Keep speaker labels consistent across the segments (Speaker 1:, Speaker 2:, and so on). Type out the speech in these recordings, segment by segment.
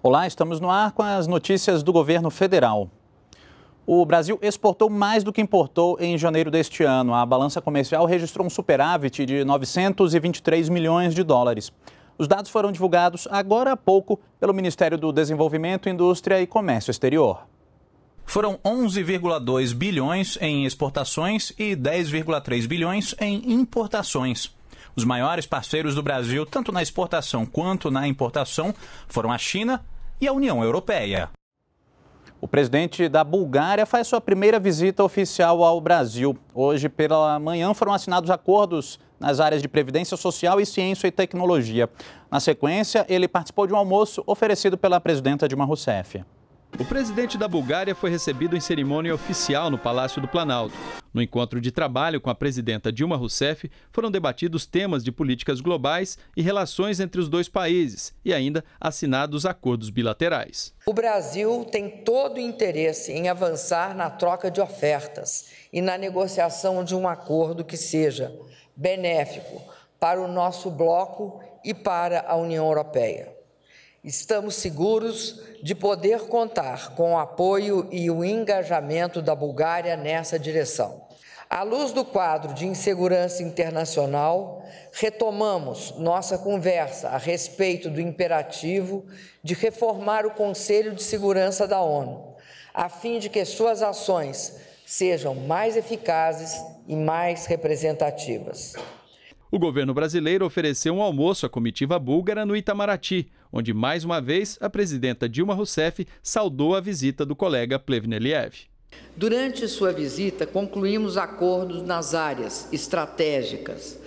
Speaker 1: Olá, estamos no ar com as notícias do governo federal. O Brasil exportou mais do que importou em janeiro deste ano. A balança comercial registrou um superávit de 923 milhões de dólares. Os dados foram divulgados agora há pouco pelo Ministério do Desenvolvimento, Indústria e Comércio Exterior foram 11,2 bilhões em exportações e 10,3 bilhões em importações. Os maiores parceiros do Brasil, tanto na exportação quanto na importação, foram a China e a União Europeia. O presidente da Bulgária faz sua primeira visita oficial ao Brasil. Hoje pela manhã foram assinados acordos nas áreas de Previdência Social e Ciência e Tecnologia. Na sequência, ele participou de um almoço oferecido pela presidenta Dilma Rousseff. O presidente da Bulgária foi recebido em cerimônia oficial no Palácio do Planalto. No encontro de trabalho com a presidenta Dilma Rousseff, foram debatidos temas de políticas globais e relações entre os dois países e ainda assinados acordos bilaterais.
Speaker 2: O Brasil tem todo o interesse em avançar na troca de ofertas e na negociação de um acordo que seja benéfico para o nosso bloco e para a União Europeia. Estamos seguros de poder contar com o apoio e o engajamento da Bulgária nessa direção. À luz do quadro de insegurança internacional, retomamos nossa conversa a respeito do imperativo de reformar o Conselho de Segurança da ONU, a fim de que suas ações sejam mais eficazes e mais representativas.
Speaker 1: O governo brasileiro ofereceu um almoço à comitiva búlgara no Itamaraty, onde mais uma vez a presidenta Dilma Rousseff saudou a visita do colega Plevneliev.
Speaker 2: Durante sua visita, concluímos acordos nas áreas estratégicas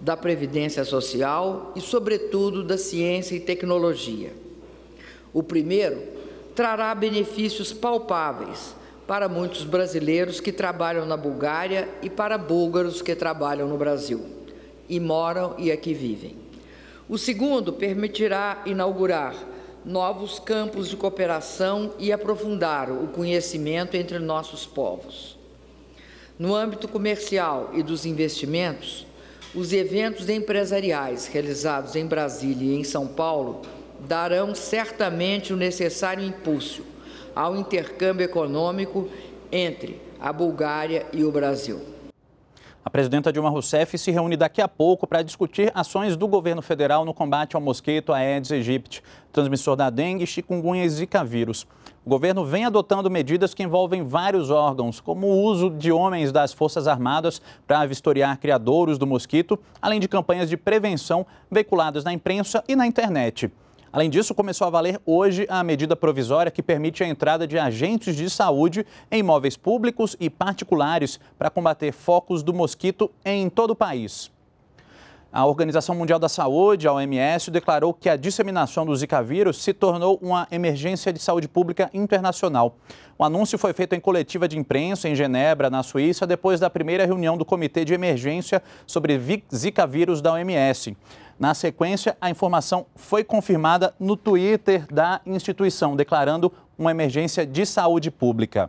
Speaker 2: da previdência social e, sobretudo, da ciência e tecnologia. O primeiro trará benefícios palpáveis para muitos brasileiros que trabalham na Bulgária e para búlgaros que trabalham no Brasil e moram e aqui vivem. O segundo permitirá inaugurar novos campos de cooperação e aprofundar o conhecimento entre nossos povos. No âmbito comercial e dos investimentos, os eventos empresariais realizados em Brasília e em São Paulo darão certamente o necessário impulso ao intercâmbio econômico entre a Bulgária e o Brasil.
Speaker 1: A presidenta Dilma Rousseff se reúne daqui a pouco para discutir ações do governo federal no combate ao mosquito Aedes aegypti, transmissor da dengue, chikungunya e zika vírus. O governo vem adotando medidas que envolvem vários órgãos, como o uso de homens das Forças Armadas para vistoriar criadouros do mosquito, além de campanhas de prevenção veiculadas na imprensa e na internet. Além disso, começou a valer hoje a medida provisória que permite a entrada de agentes de saúde em imóveis públicos e particulares para combater focos do mosquito em todo o país. A Organização Mundial da Saúde, a OMS, declarou que a disseminação do Zika vírus se tornou uma emergência de saúde pública internacional. O anúncio foi feito em coletiva de imprensa em Genebra, na Suíça, depois da primeira reunião do Comitê de Emergência sobre Zika vírus da OMS. Na sequência, a informação foi confirmada no Twitter da instituição, declarando uma emergência de saúde pública.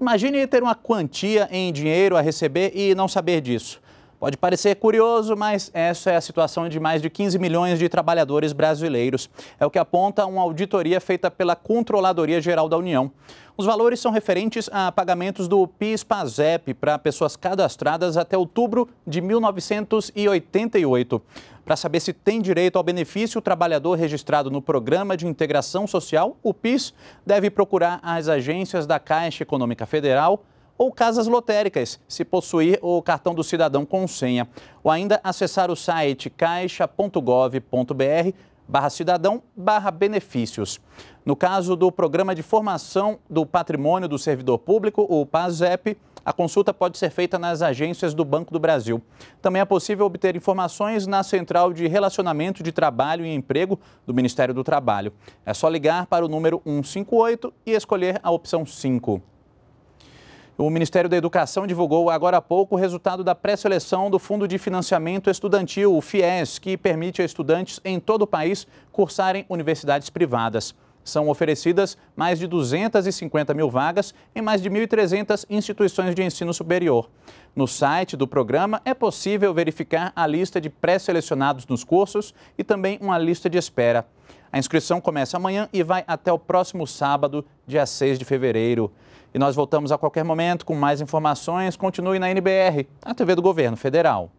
Speaker 1: Imagine ter uma quantia em dinheiro a receber e não saber disso. Pode parecer curioso, mas essa é a situação de mais de 15 milhões de trabalhadores brasileiros. É o que aponta uma auditoria feita pela Controladoria Geral da União. Os valores são referentes a pagamentos do PIS-PASEP para pessoas cadastradas até outubro de 1988. Para saber se tem direito ao benefício, o trabalhador registrado no Programa de Integração Social, o PIS, deve procurar as agências da Caixa Econômica Federal, ou casas lotéricas, se possuir o cartão do cidadão com senha, ou ainda acessar o site caixa.gov.br barra cidadão barra benefícios. No caso do Programa de Formação do Patrimônio do Servidor Público, o PASEP, a consulta pode ser feita nas agências do Banco do Brasil. Também é possível obter informações na Central de Relacionamento de Trabalho e Emprego do Ministério do Trabalho. É só ligar para o número 158 e escolher a opção 5. O Ministério da Educação divulgou agora há pouco o resultado da pré-seleção do Fundo de Financiamento Estudantil, o FIES, que permite a estudantes em todo o país cursarem universidades privadas. São oferecidas mais de 250 mil vagas em mais de 1.300 instituições de ensino superior. No site do programa é possível verificar a lista de pré-selecionados nos cursos e também uma lista de espera. A inscrição começa amanhã e vai até o próximo sábado, dia 6 de fevereiro. E nós voltamos a qualquer momento com mais informações. Continue na NBR, a TV do Governo Federal.